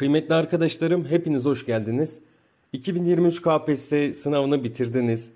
Kıymetli arkadaşlarım hepiniz hoş geldiniz. 2023 KPSS sınavını bitirdiniz.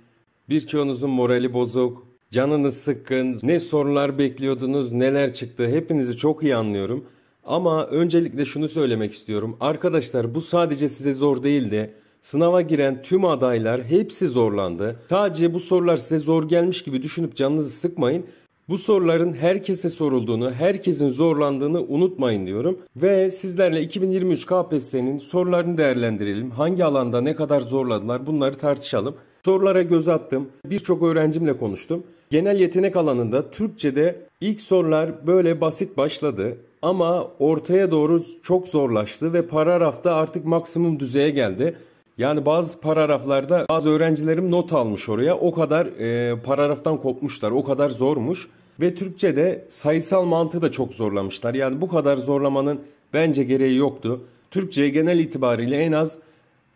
Birçoğunuzun morali bozuk, canınız sıkkın, ne sorular bekliyordunuz, neler çıktı hepinizi çok iyi anlıyorum. Ama öncelikle şunu söylemek istiyorum. Arkadaşlar bu sadece size zor değildi. Sınava giren tüm adaylar hepsi zorlandı. Sadece bu sorular size zor gelmiş gibi düşünüp canınızı sıkmayın. Bu soruların herkese sorulduğunu, herkesin zorlandığını unutmayın diyorum. Ve sizlerle 2023 KPSS'nin sorularını değerlendirelim. Hangi alanda ne kadar zorladılar bunları tartışalım. Sorulara göz attım. Birçok öğrencimle konuştum. Genel yetenek alanında Türkçe'de ilk sorular böyle basit başladı. Ama ortaya doğru çok zorlaştı ve paragrafta artık maksimum düzeye geldi. Yani bazı paragraflarda bazı öğrencilerim not almış oraya. O kadar e, paragraftan kopmuşlar. O kadar zormuş. Ve Türkçe'de sayısal mantığı da çok zorlamışlar. Yani bu kadar zorlamanın bence gereği yoktu. Türkçe'ye genel itibariyle en az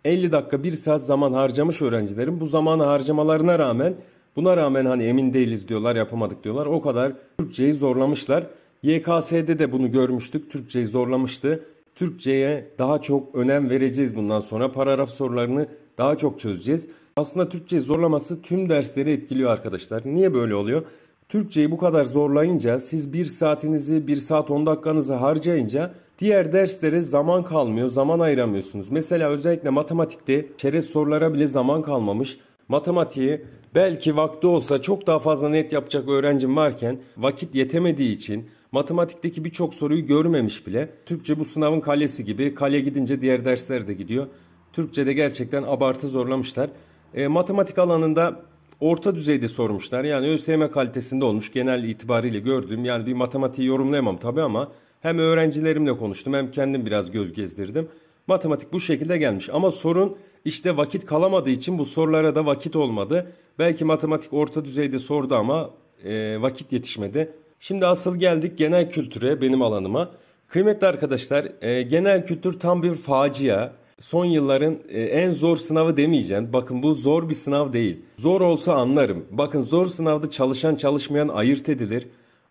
50 dakika 1 saat zaman harcamış öğrencilerim. bu zamanı harcamalarına rağmen buna rağmen hani emin değiliz diyorlar yapamadık diyorlar. O kadar Türkçeyi zorlamışlar. YKS'de de bunu görmüştük. Türkçeyi zorlamıştı. Türkçeye daha çok önem vereceğiz bundan sonra. Paragraf sorularını daha çok çözeceğiz. Aslında Türkçe zorlaması tüm dersleri etkiliyor arkadaşlar. Niye böyle oluyor? Türkçeyi bu kadar zorlayınca siz bir saatinizi bir saat 10 dakikanızı harcayınca diğer derslere zaman kalmıyor, zaman ayıramıyorsunuz. Mesela özellikle matematikte çerez sorulara bile zaman kalmamış. Matematiği belki vakti olsa çok daha fazla net yapacak öğrencim varken vakit yetemediği için Matematikteki birçok soruyu görmemiş bile. Türkçe bu sınavın kalesi gibi. Kale gidince diğer dersler de gidiyor. Türkçe'de gerçekten abartı zorlamışlar. E, matematik alanında orta düzeyde sormuşlar. Yani ÖSYM kalitesinde olmuş genel itibariyle gördüğüm. Yani bir matematiği yorumlayamam tabii ama hem öğrencilerimle konuştum hem kendim biraz göz gezdirdim. Matematik bu şekilde gelmiş ama sorun işte vakit kalamadığı için bu sorulara da vakit olmadı. Belki matematik orta düzeyde sordu ama e, vakit yetişmedi. Şimdi asıl geldik genel kültüre, benim alanıma. Kıymetli arkadaşlar, e, genel kültür tam bir facia. Son yılların e, en zor sınavı demeyeceğim. Bakın bu zor bir sınav değil. Zor olsa anlarım. Bakın zor sınavda çalışan çalışmayan ayırt edilir.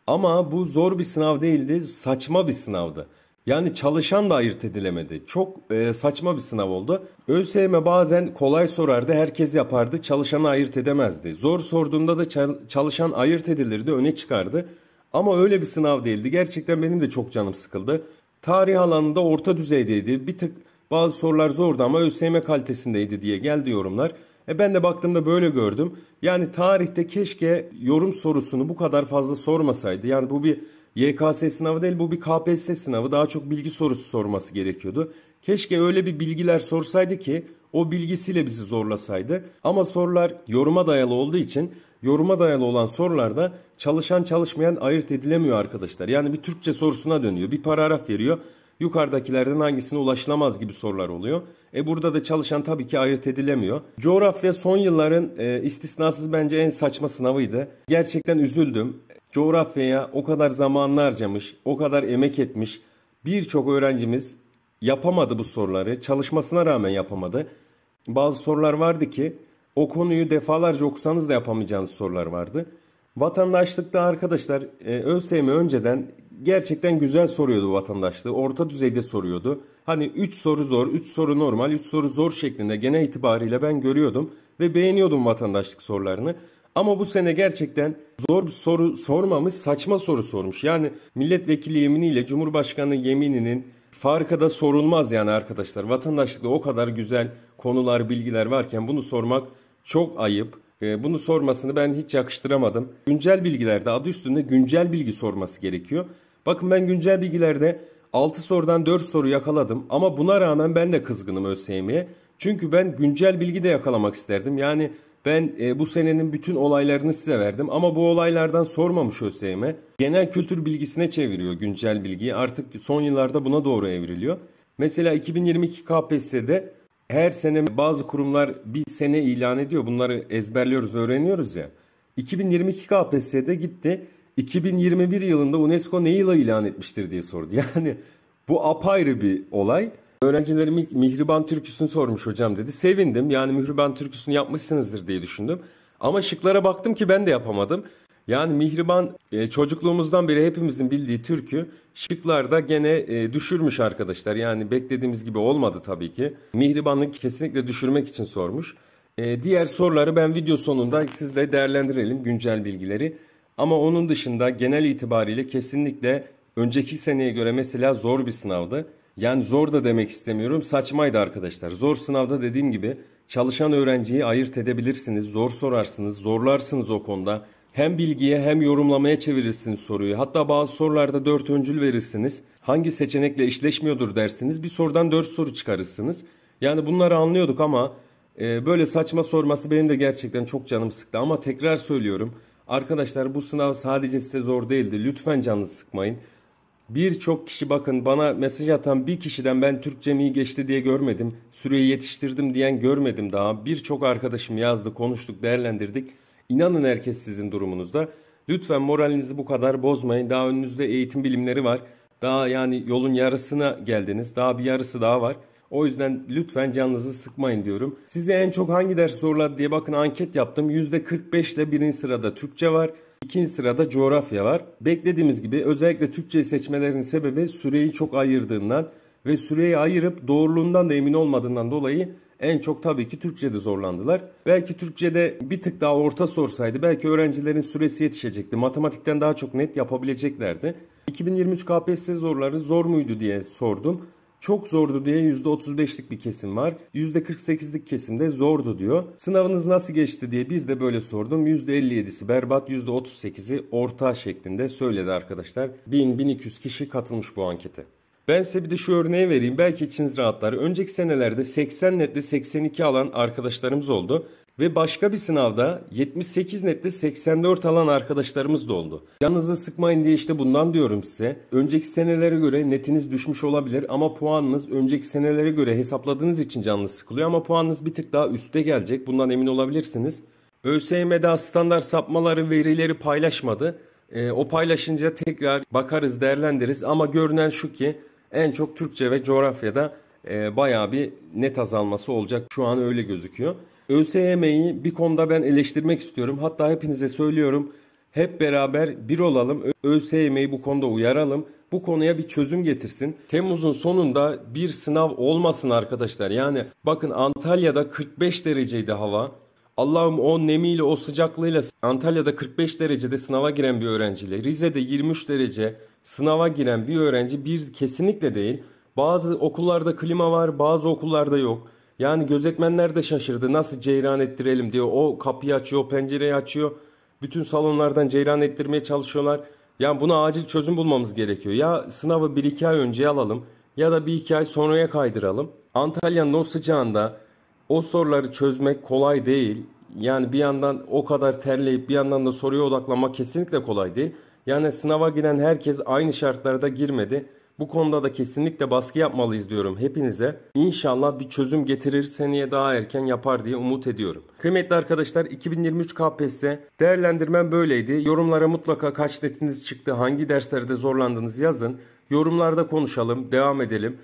Ama bu zor bir sınav değildi, saçma bir sınavdı. Yani çalışan da ayırt edilemedi. Çok e, saçma bir sınav oldu. ÖSYM bazen kolay sorardı, herkes yapardı, çalışanı ayırt edemezdi. Zor sorduğunda da çalışan ayırt edilirdi, öne çıkardı. Ama öyle bir sınav değildi. Gerçekten benim de çok canım sıkıldı. Tarih alanında orta düzeydeydi. Bir tık bazı sorular zordu ama ÖSYM kalitesindeydi diye geldi yorumlar. E ben de baktığımda böyle gördüm. Yani tarihte keşke yorum sorusunu bu kadar fazla sormasaydı. Yani bu bir YKS sınavı değil bu bir KPSS sınavı. Daha çok bilgi sorusu sorması gerekiyordu. Keşke öyle bir bilgiler sorsaydı ki o bilgisiyle bizi zorlasaydı. Ama sorular yoruma dayalı olduğu için yoruma dayalı olan sorularda çalışan çalışmayan ayırt edilemiyor arkadaşlar. Yani bir Türkçe sorusuna dönüyor. Bir paragraf veriyor. Yukarıdakilerden hangisine ulaşılamaz gibi sorular oluyor. E burada da çalışan tabii ki ayırt edilemiyor. Coğrafya son yılların e, istisnasız bence en saçma sınavıydı. Gerçekten üzüldüm. Coğrafyaya o kadar zamanını harcamış, o kadar emek etmiş birçok öğrencimiz yapamadı bu soruları. Çalışmasına rağmen yapamadı. Bazı sorular vardı ki o konuyu defalarca okusanız da yapamayacağınız sorular vardı. Vatandaşlıkta arkadaşlar e, ÖSYM önceden gerçekten güzel soruyordu vatandaşlığı. Orta düzeyde soruyordu. Hani 3 soru zor, 3 soru normal, 3 soru zor şeklinde genel itibariyle ben görüyordum ve beğeniyordum vatandaşlık sorularını. Ama bu sene gerçekten zor bir soru sormamış, saçma soru sormuş. Yani milletvekili yeminiyle Cumhurbaşkanı yemininin farkı da sorulmaz yani arkadaşlar. Vatandaşlıkta o kadar güzel konular, bilgiler varken bunu sormak çok ayıp. Ee, bunu sormasını ben hiç yakıştıramadım. Güncel bilgilerde adı üstünde güncel bilgi sorması gerekiyor. Bakın ben güncel bilgilerde 6 sorudan 4 soru yakaladım ama buna rağmen ben de kızgınım ÖSYM'ye. Çünkü ben güncel bilgi de yakalamak isterdim. Yani ben e, bu senenin bütün olaylarını size verdim ama bu olaylardan sormamış ÖSYM. Genel kültür bilgisine çeviriyor güncel bilgiyi. Artık son yıllarda buna doğru evriliyor. Mesela 2022 KPSS'de her sene bazı kurumlar bir sene ilan ediyor. Bunları ezberliyoruz, öğreniyoruz ya. 2022 KPSS'de gitti. 2021 yılında UNESCO ne yıla ilan etmiştir diye sordu. Yani bu apayrı bir olay. Öğrencilerim ilk Mihriban Türküsü'nü sormuş hocam dedi. Sevindim yani Mihriban Türküsü'nü yapmışsınızdır diye düşündüm. Ama şıklara baktım ki ben de yapamadım. Yani Mihriban e, çocukluğumuzdan beri hepimizin bildiği türkü şıklarda gene e, düşürmüş arkadaşlar. Yani beklediğimiz gibi olmadı tabii ki. Mihriban'ı kesinlikle düşürmek için sormuş. E, diğer soruları ben video sonunda sizle değerlendirelim güncel bilgileri. Ama onun dışında genel itibariyle kesinlikle önceki seneye göre mesela zor bir sınavdı. Yani zor da demek istemiyorum saçmaydı arkadaşlar. Zor sınavda dediğim gibi çalışan öğrenciyi ayırt edebilirsiniz. Zor sorarsınız, zorlarsınız o konuda. Hem bilgiye hem yorumlamaya çevirirsiniz soruyu. Hatta bazı sorularda dört öncül verirsiniz. Hangi seçenekle işleşmiyordur dersiniz. Bir sorudan dört soru çıkarırsınız. Yani bunları anlıyorduk ama e, böyle saçma sorması benim de gerçekten çok canım sıktı. Ama tekrar söylüyorum. Arkadaşlar bu sınav sadece size zor değildi. Lütfen canını sıkmayın. Birçok kişi bakın bana mesaj atan bir kişiden ben Türkçem iyi geçti diye görmedim. Süreyi yetiştirdim diyen görmedim daha. Birçok arkadaşım yazdı, konuştuk, değerlendirdik. İnanın herkes sizin durumunuzda. Lütfen moralinizi bu kadar bozmayın. Daha önünüzde eğitim bilimleri var. Daha yani yolun yarısına geldiniz. Daha bir yarısı daha var. O yüzden lütfen canınızı sıkmayın diyorum. Size en çok hangi ders zorladı diye bakın anket yaptım. %45 ile birinci sırada Türkçe var. İkinci sırada coğrafya var. Beklediğimiz gibi özellikle Türkçe seçmelerin sebebi süreyi çok ayırdığından ve süreyi ayırıp doğruluğundan da emin olmadığından dolayı en çok tabii ki Türkçe'de zorlandılar. Belki Türkçe'de bir tık daha orta sorsaydı belki öğrencilerin süresi yetişecekti. Matematikten daha çok net yapabileceklerdi. 2023 KPSS zorları zor muydu diye sordum. Çok zordu diye %35'lik bir kesim var. %48'lik kesimde zordu diyor. Sınavınız nasıl geçti diye bir de böyle sordum. %57'si berbat, %38'i orta şeklinde söyledi arkadaşlar. 1000-1200 kişi katılmış bu ankete. Ben size bir de şu örneği vereyim. Belki içiniz rahatlar. Önceki senelerde 80 netle 82 alan arkadaşlarımız oldu. Ve başka bir sınavda 78 netle 84 alan arkadaşlarımız da oldu. Yanınızı sıkmayın diye işte bundan diyorum size. Önceki senelere göre netiniz düşmüş olabilir ama puanınız önceki senelere göre hesapladığınız için canınız sıkılıyor. Ama puanınız bir tık daha üstte gelecek. Bundan emin olabilirsiniz. ÖSYM'de standart sapmaları verileri paylaşmadı. E, o paylaşınca tekrar bakarız değerlendiririz ama görünen şu ki en çok Türkçe ve coğrafyada e, bayağı bir net azalması olacak. Şu an öyle gözüküyor. ÖSYM'yi bir konuda ben eleştirmek istiyorum. Hatta hepinize söylüyorum. Hep beraber bir olalım. ÖSYM'yi bu konuda uyaralım. Bu konuya bir çözüm getirsin. Temmuz'un sonunda bir sınav olmasın arkadaşlar. Yani bakın Antalya'da 45 dereceydi hava. Allah'ım o nemiyle o sıcaklığıyla Antalya'da 45 derecede sınava giren bir öğrenciyle Rize'de 23 derece sınava giren bir öğrenci bir kesinlikle değil. Bazı okullarda klima var bazı okullarda yok. Yani gözetmenler de şaşırdı nasıl ceyran ettirelim diyor. O kapıyı açıyor o pencereyi açıyor. Bütün salonlardan ceyran ettirmeye çalışıyorlar. Yani buna acil çözüm bulmamız gerekiyor. Ya sınavı bir iki ay önce alalım ya da bir iki ay sonraya kaydıralım. Antalya'nın o sıcağında o soruları çözmek kolay değil. Yani bir yandan o kadar terleyip bir yandan da soruya odaklanmak kesinlikle kolay değil. Yani sınava giren herkes aynı şartlarda girmedi. Bu konuda da kesinlikle baskı yapmalıyız diyorum hepinize. İnşallah bir çözüm getirir seneye daha erken yapar diye umut ediyorum. Kıymetli arkadaşlar 2023 KPSS değerlendirmem böyleydi. Yorumlara mutlaka kaç netiniz çıktı, hangi derslerde zorlandınız yazın. Yorumlarda konuşalım, devam edelim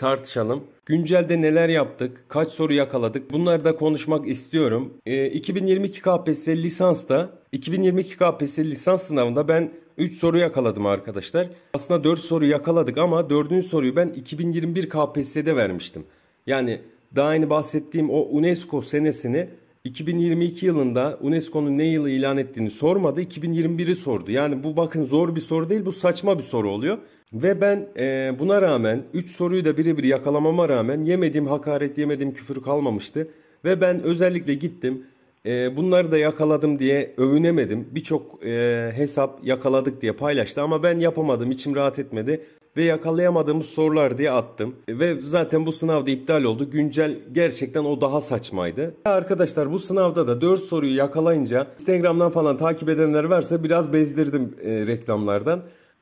tartışalım. Güncelde neler yaptık, kaç soru yakaladık bunları da konuşmak istiyorum. E, 2022 KPSS lisansta, 2022 KPSS lisans sınavında ben 3 soru yakaladım arkadaşlar. Aslında 4 soru yakaladık ama 4. soruyu ben 2021 KPSS'de vermiştim. Yani daha yeni bahsettiğim o UNESCO senesini 2022 yılında UNESCO'nun ne yılı ilan ettiğini sormadı. 2021'i sordu. Yani bu bakın zor bir soru değil bu saçma bir soru oluyor. Ve ben e, buna rağmen 3 soruyu da birebir yakalamama rağmen yemediğim hakaret yemediğim küfür kalmamıştı. Ve ben özellikle gittim e, bunları da yakaladım diye övünemedim. Birçok e, hesap yakaladık diye paylaştı ama ben yapamadım, içim rahat etmedi ve yakalayamadığımız sorular diye attım. Ve zaten bu sınavda iptal oldu. Güncel gerçekten o daha saçmaydı. Arkadaşlar bu sınavda da 4 soruyu yakalayınca Instagram'dan falan takip edenler varsa biraz bezdirdim e, reklamlardan.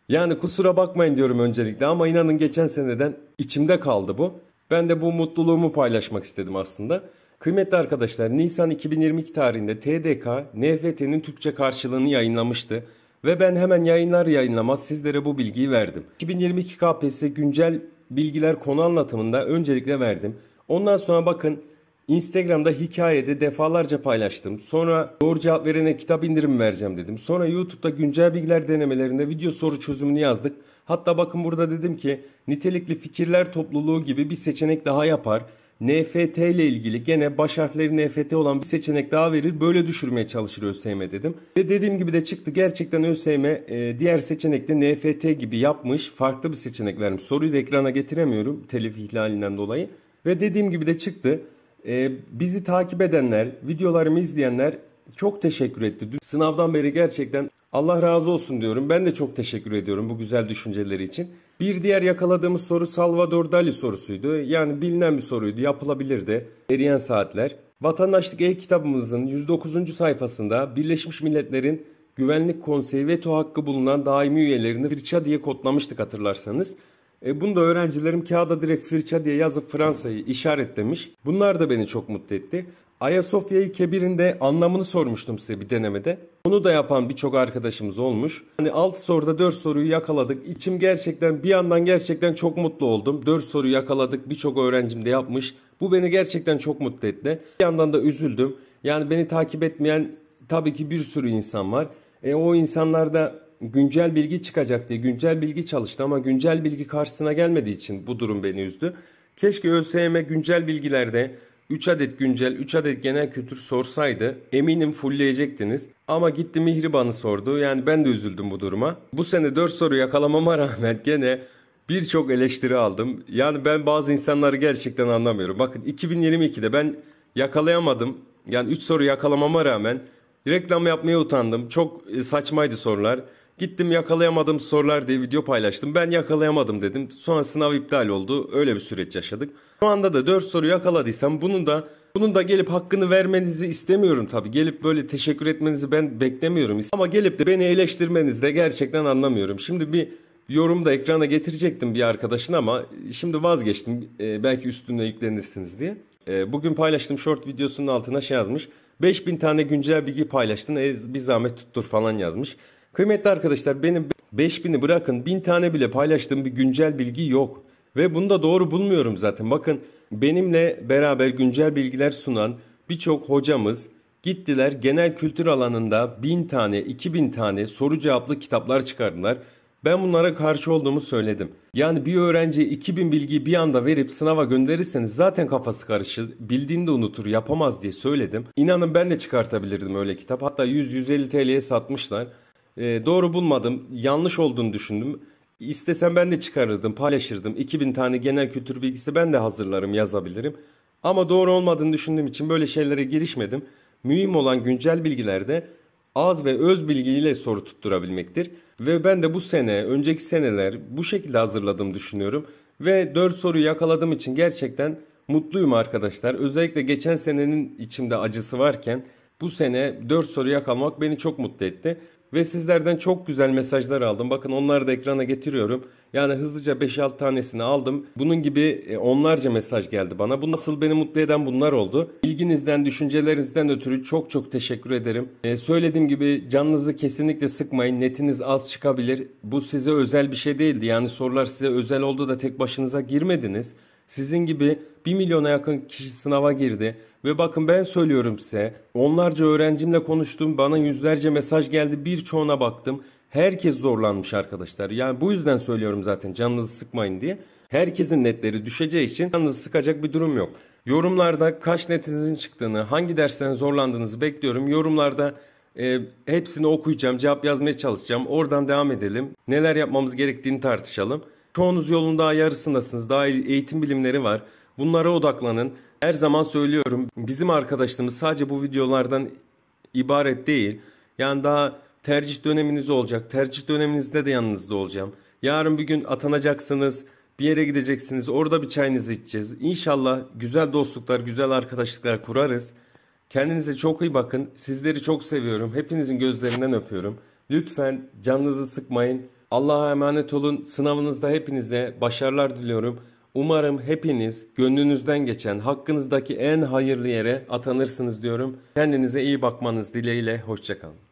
Yani kusura bakmayın diyorum öncelikle ama inanın geçen seneden içimde kaldı bu. Ben de bu mutluluğumu paylaşmak istedim aslında. Kıymetli arkadaşlar, Nisan 2022 tarihinde TDK, NFT'nin Türkçe karşılığını yayınlamıştı ve ben hemen yayınlar yayınlamaz sizlere bu bilgiyi verdim. 2022 KPSS güncel bilgiler konu anlatımında öncelikle verdim. Ondan sonra bakın Instagram'da hikayede defalarca paylaştım. Sonra doğru cevap verene kitap indirim vereceğim dedim. Sonra YouTube'da güncel bilgiler denemelerinde video soru çözümünü yazdık. Hatta bakın burada dedim ki nitelikli fikirler topluluğu gibi bir seçenek daha yapar. NFT ile ilgili gene baş harfleri NFT olan bir seçenek daha verir. Böyle düşürmeye çalışır ÖSYM dedim. Ve dediğim gibi de çıktı. Gerçekten ÖSYM e, diğer seçenekte NFT gibi yapmış. Farklı bir seçenek vermiş. Soruyu da ekrana getiremiyorum telif ihlalinden dolayı. Ve dediğim gibi de çıktı. E, bizi takip edenler, videolarımı izleyenler çok teşekkür etti. sınavdan beri gerçekten Allah razı olsun diyorum. Ben de çok teşekkür ediyorum bu güzel düşünceleri için. Bir diğer yakaladığımız soru Salvador Dali sorusuydu. Yani bilinen bir soruydu, yapılabilirdi. Eriyen saatler. Vatandaşlık e-kitabımızın 109. sayfasında Birleşmiş Milletler'in Güvenlik Konseyi veto hakkı bulunan daimi üyelerini fırça diye kodlamıştık hatırlarsanız. E bunu da öğrencilerim kağıda direkt fırça diye yazıp Fransa'yı işaretlemiş. Bunlar da beni çok mutlu etti. Ayasofya'yı kebirinde anlamını sormuştum size bir denemede. Bunu da yapan birçok arkadaşımız olmuş. Hani 6 soruda 4 soruyu yakaladık. İçim gerçekten bir yandan gerçekten çok mutlu oldum. 4 soruyu yakaladık birçok öğrencim de yapmış. Bu beni gerçekten çok mutlu etti. Bir yandan da üzüldüm. Yani beni takip etmeyen tabii ki bir sürü insan var. E, o insanlarda güncel bilgi çıkacak diye güncel bilgi çalıştı ama güncel bilgi karşısına gelmediği için bu durum beni üzdü. Keşke ÖSYM güncel bilgilerde 3 adet güncel, 3 adet genel kültür sorsaydı eminim fullleyecektiniz. Ama gitti Mihriban'ı sordu. Yani ben de üzüldüm bu duruma. Bu sene 4 soru yakalamama rağmen gene birçok eleştiri aldım. Yani ben bazı insanları gerçekten anlamıyorum. Bakın 2022'de ben yakalayamadım. Yani 3 soru yakalamama rağmen reklam yapmaya utandım. Çok e, saçmaydı sorular. Gittim yakalayamadım sorular diye video paylaştım. Ben yakalayamadım dedim. Sonra sınav iptal oldu. Öyle bir süreç yaşadık. Şu anda da 4 soru yakaladıysam bunun da bunun da gelip hakkını vermenizi istemiyorum tabii. Gelip böyle teşekkür etmenizi ben beklemiyorum. Ama gelip de beni eleştirmenizi de gerçekten anlamıyorum. Şimdi bir yorum da ekrana getirecektim bir arkadaşın ama şimdi vazgeçtim. Ee, belki üstüne yüklenirsiniz diye. Ee, bugün paylaştığım short videosunun altına şey yazmış. 5000 tane güncel bilgi paylaştın. E, bir zahmet tuttur falan yazmış. Kıymetli arkadaşlar benim 5000'i bırakın 1000 tane bile paylaştığım bir güncel bilgi yok. Ve bunu da doğru bulmuyorum zaten. Bakın benimle beraber güncel bilgiler sunan birçok hocamız gittiler genel kültür alanında 1000 tane 2000 tane soru cevaplı kitaplar çıkardılar. Ben bunlara karşı olduğumu söyledim. Yani bir öğrenciye 2000 bilgiyi bir anda verip sınava gönderirseniz zaten kafası karışır, bildiğini de unutur, yapamaz diye söyledim. İnanın ben de çıkartabilirdim öyle kitap. Hatta 100-150 TL'ye satmışlar. E, doğru bulmadım. Yanlış olduğunu düşündüm. İstesem ben de çıkarırdım, paylaşırdım. 2000 tane genel kültür bilgisi ben de hazırlarım, yazabilirim. Ama doğru olmadığını düşündüğüm için böyle şeylere girişmedim. Mühim olan güncel bilgilerde az ve öz bilgiyle soru tutturabilmektir. Ve ben de bu sene, önceki seneler bu şekilde hazırladığımı düşünüyorum. Ve 4 soruyu yakaladığım için gerçekten mutluyum arkadaşlar. Özellikle geçen senenin içimde acısı varken bu sene 4 soru yakalamak beni çok mutlu etti. Ve sizlerden çok güzel mesajlar aldım. Bakın onları da ekrana getiriyorum. Yani hızlıca 5-6 tanesini aldım. Bunun gibi e, onlarca mesaj geldi bana. Bu nasıl beni mutlu eden bunlar oldu. İlginizden, düşüncelerinizden ötürü çok çok teşekkür ederim. Ee, söylediğim gibi canınızı kesinlikle sıkmayın. Netiniz az çıkabilir. Bu size özel bir şey değildi. Yani sorular size özel oldu da tek başınıza girmediniz. Sizin gibi 1 milyona yakın kişi sınava girdi. Ve bakın ben söylüyorum size onlarca öğrencimle konuştum bana yüzlerce mesaj geldi birçoğuna baktım. Herkes zorlanmış arkadaşlar. Yani bu yüzden söylüyorum zaten canınızı sıkmayın diye. Herkesin netleri düşeceği için canınızı sıkacak bir durum yok. Yorumlarda kaç netinizin çıktığını, hangi dersten zorlandığınızı bekliyorum. Yorumlarda e, hepsini okuyacağım, cevap yazmaya çalışacağım. Oradan devam edelim. Neler yapmamız gerektiğini tartışalım. Çoğunuz yolun daha yarısındasınız. Daha eğitim bilimleri var. Bunlara odaklanın. Her zaman söylüyorum bizim arkadaşlarımız sadece bu videolardan ibaret değil. Yani daha tercih döneminiz olacak. Tercih döneminizde de yanınızda olacağım. Yarın bir gün atanacaksınız. Bir yere gideceksiniz. Orada bir çayınızı içeceğiz. İnşallah güzel dostluklar, güzel arkadaşlıklar kurarız. Kendinize çok iyi bakın. Sizleri çok seviyorum. Hepinizin gözlerinden öpüyorum. Lütfen canınızı sıkmayın. Allah'a emanet olun. Sınavınızda hepinize başarılar diliyorum. Umarım hepiniz gönlünüzden geçen hakkınızdaki en hayırlı yere atanırsınız diyorum. Kendinize iyi bakmanız dileğiyle hoşçakalın.